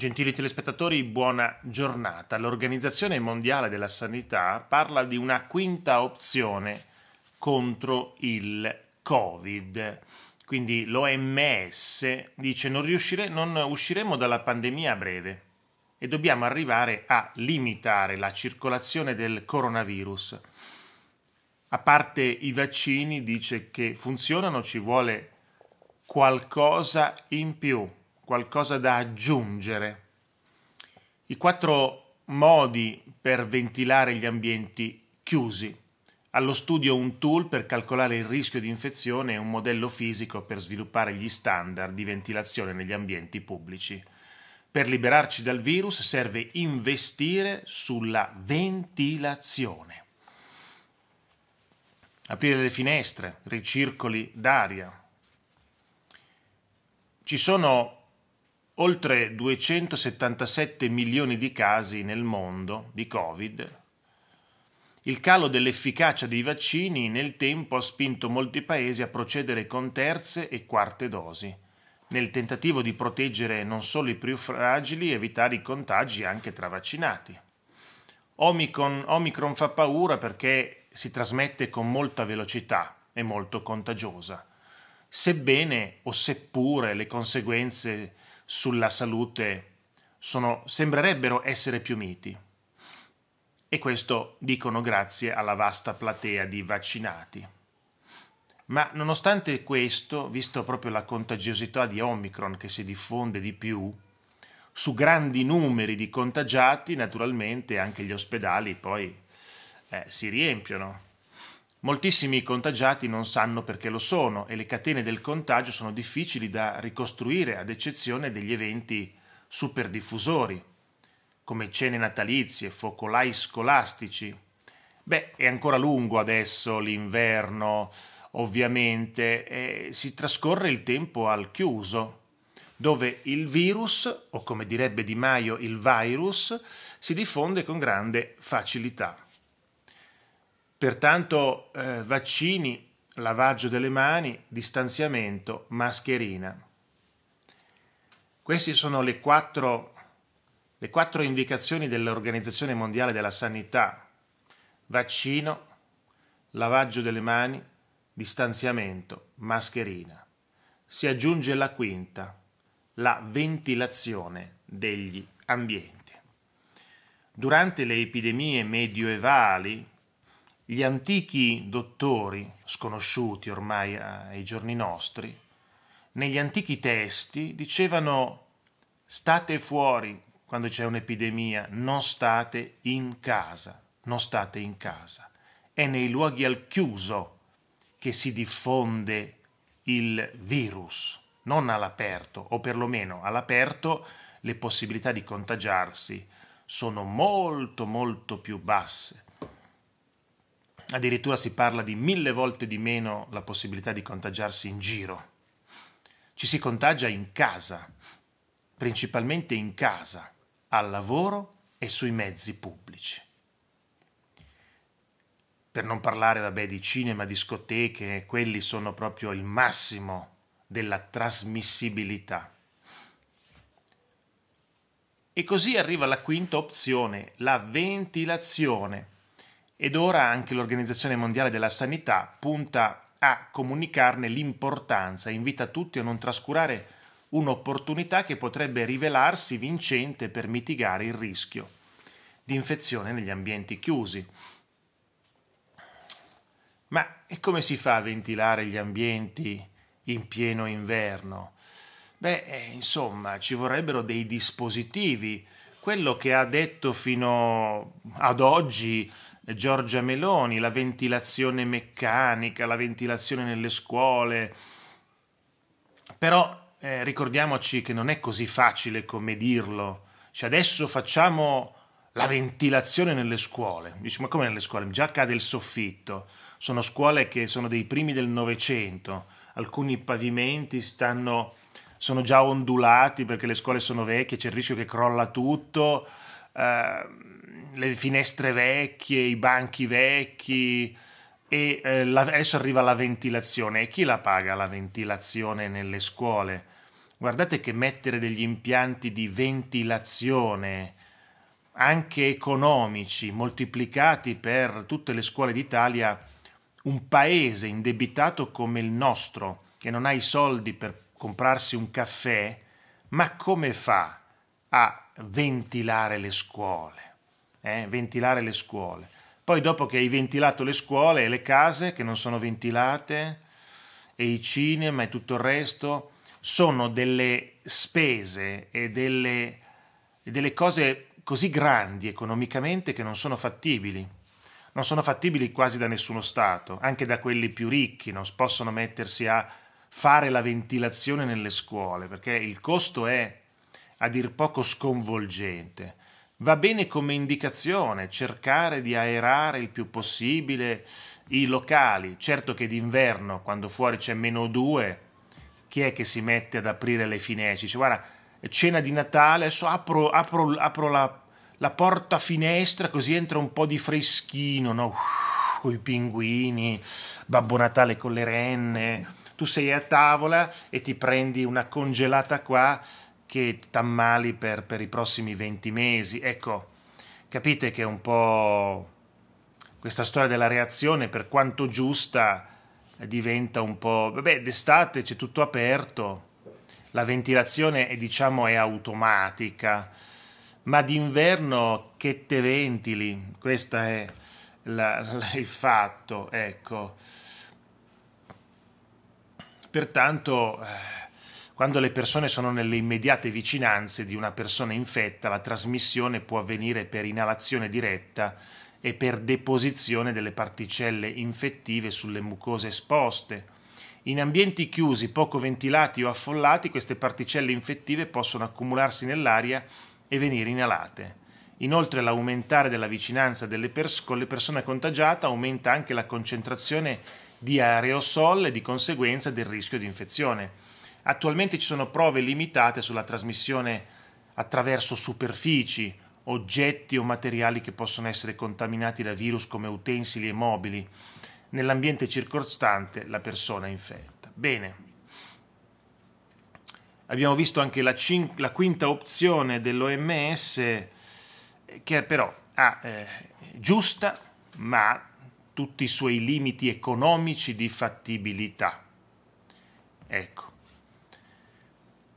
Gentili telespettatori, buona giornata. L'Organizzazione Mondiale della Sanità parla di una quinta opzione contro il Covid. Quindi l'OMS dice non, riuscire, non usciremo dalla pandemia a breve e dobbiamo arrivare a limitare la circolazione del coronavirus. A parte i vaccini dice che funzionano, ci vuole qualcosa in più qualcosa da aggiungere. I quattro modi per ventilare gli ambienti chiusi. Allo studio un tool per calcolare il rischio di infezione e un modello fisico per sviluppare gli standard di ventilazione negli ambienti pubblici. Per liberarci dal virus serve investire sulla ventilazione. Aprire le finestre, ricircoli d'aria. Ci sono oltre 277 milioni di casi nel mondo di Covid, il calo dell'efficacia dei vaccini nel tempo ha spinto molti paesi a procedere con terze e quarte dosi, nel tentativo di proteggere non solo i più fragili e evitare i contagi anche tra vaccinati. Omicron, Omicron fa paura perché si trasmette con molta velocità e molto contagiosa, sebbene o seppure le conseguenze sulla salute sono, sembrerebbero essere più miti. E questo dicono grazie alla vasta platea di vaccinati. Ma nonostante questo, visto proprio la contagiosità di Omicron che si diffonde di più, su grandi numeri di contagiati, naturalmente anche gli ospedali poi eh, si riempiono Moltissimi contagiati non sanno perché lo sono e le catene del contagio sono difficili da ricostruire ad eccezione degli eventi super diffusori, come cene natalizie, focolai scolastici. Beh, è ancora lungo adesso l'inverno, ovviamente, e si trascorre il tempo al chiuso, dove il virus, o come direbbe Di Maio il virus, si diffonde con grande facilità. Pertanto eh, vaccini, lavaggio delle mani, distanziamento, mascherina. Queste sono le quattro, le quattro indicazioni dell'Organizzazione Mondiale della Sanità. Vaccino, lavaggio delle mani, distanziamento, mascherina. Si aggiunge la quinta, la ventilazione degli ambienti. Durante le epidemie medioevali gli antichi dottori, sconosciuti ormai ai giorni nostri, negli antichi testi dicevano state fuori quando c'è un'epidemia, non state in casa, non state in casa. È nei luoghi al chiuso che si diffonde il virus, non all'aperto, o perlomeno all'aperto le possibilità di contagiarsi sono molto molto più basse addirittura si parla di mille volte di meno la possibilità di contagiarsi in giro. Ci si contagia in casa, principalmente in casa, al lavoro e sui mezzi pubblici. Per non parlare vabbè, di cinema, discoteche, quelli sono proprio il massimo della trasmissibilità. E così arriva la quinta opzione, la ventilazione ed ora anche l'Organizzazione Mondiale della Sanità punta a comunicarne l'importanza e invita tutti a non trascurare un'opportunità che potrebbe rivelarsi vincente per mitigare il rischio di infezione negli ambienti chiusi. Ma e come si fa a ventilare gli ambienti in pieno inverno? Beh, eh, insomma, ci vorrebbero dei dispositivi. Quello che ha detto fino ad oggi Giorgia Meloni, la ventilazione meccanica, la ventilazione nelle scuole. Però eh, ricordiamoci che non è così facile come dirlo. Cioè adesso facciamo la ventilazione nelle scuole. Dici, ma come nelle scuole? Già cade il soffitto. Sono scuole che sono dei primi del Novecento. Alcuni pavimenti stanno, sono già ondulati perché le scuole sono vecchie, c'è il rischio che crolla tutto. Eh, le finestre vecchie, i banchi vecchi e eh, la, adesso arriva la ventilazione. E chi la paga la ventilazione nelle scuole? Guardate che mettere degli impianti di ventilazione anche economici moltiplicati per tutte le scuole d'Italia, un paese indebitato come il nostro, che non ha i soldi per comprarsi un caffè, ma come fa a ventilare le scuole? eh, ventilare le scuole. Poi dopo che hai ventilato le scuole e le case che non sono ventilate e i cinema e tutto il resto sono delle spese e delle, e delle cose così grandi economicamente che non sono fattibili. Non sono fattibili quasi da nessuno Stato, anche da quelli più ricchi non possono mettersi a fare la ventilazione nelle scuole perché il costo è a dir poco sconvolgente va bene come indicazione cercare di aerare il più possibile i locali. Certo che d'inverno, quando fuori c'è meno 2, chi è che si mette ad aprire le finestre? Dice, guarda, cena di Natale, adesso apro, apro, apro la, la, porta finestra così entra un po' di freschino, no? con i pinguini, Babbo Natale con le renne. Tu sei a tavola e ti prendi una congelata qua che t'ammali per, per i prossimi 20 mesi. Ecco, capite che è un po' questa storia della reazione, per quanto giusta, diventa un po'... Vabbè, d'estate c'è tutto aperto, la ventilazione è, diciamo è automatica, ma d'inverno che te ventili, questo è la, la, il fatto, ecco. Pertanto eh, quando le persone sono nelle immediate vicinanze di una persona infetta, la trasmissione può avvenire per inalazione diretta e per deposizione delle particelle infettive sulle mucose esposte. In ambienti chiusi, poco ventilati o affollati, queste particelle infettive possono accumularsi nell'aria e venire inalate. Inoltre l'aumentare della vicinanza delle pers- con le persone contagiate aumenta anche la concentrazione di aerosol e di conseguenza del rischio di infezione. Attualmente ci sono prove limitate sulla trasmissione attraverso superfici, oggetti o materiali che possono essere contaminati da virus come utensili e mobili nell'ambiente circostante la persona infetta. Bene. Abbiamo visto anche la, cin- la quinta opzione dell'OMS che però ha ah, eh, giusta ma tutti i suoi limiti economici di fattibilità. Ecco.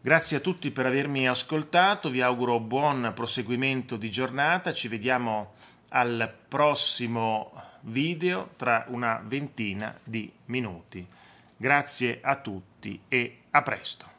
Grazie a tutti per avermi ascoltato, vi auguro buon proseguimento di giornata, ci vediamo al prossimo video tra una ventina di minuti. Grazie a tutti e a presto.